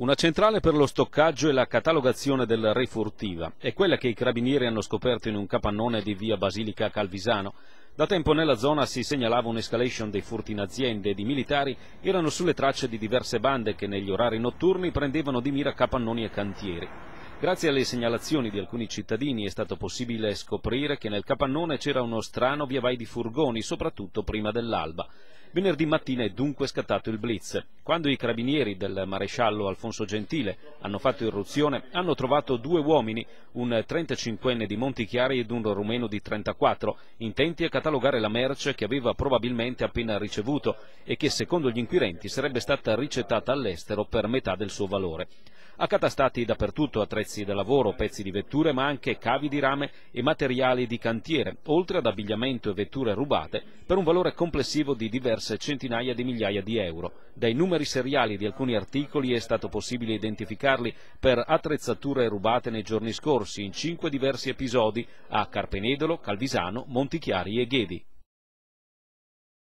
Una centrale per lo stoccaggio e la catalogazione della refurtiva è quella che i carabinieri hanno scoperto in un capannone di via Basilica Calvisano. Da tempo nella zona si segnalava un'escalation dei furti in aziende ed i militari erano sulle tracce di diverse bande che negli orari notturni prendevano di mira capannoni e cantieri. Grazie alle segnalazioni di alcuni cittadini è stato possibile scoprire che nel capannone c'era uno strano via vai di furgoni, soprattutto prima dell'alba. Venerdì mattina è dunque scattato il blitz. Quando i carabinieri del maresciallo Alfonso Gentile hanno fatto irruzione, hanno trovato due uomini, un 35enne di Montichiari ed un rumeno di 34, intenti a catalogare la merce che aveva probabilmente appena ricevuto e che, secondo gli inquirenti, sarebbe stata ricettata all'estero per metà del suo valore. Accatastati dappertutto attrezzi da lavoro, pezzi di vetture, ma anche cavi di rame e materiali di cantiere, oltre ad abbigliamento e vetture rubate, per un valore complessivo di diverse centinaia di migliaia di euro. Dai numeri seriali di alcuni articoli è stato possibile identificarli per attrezzature rubate nei giorni scorsi in cinque diversi episodi a Carpenedolo, Calvisano, Montichiari e Ghedi.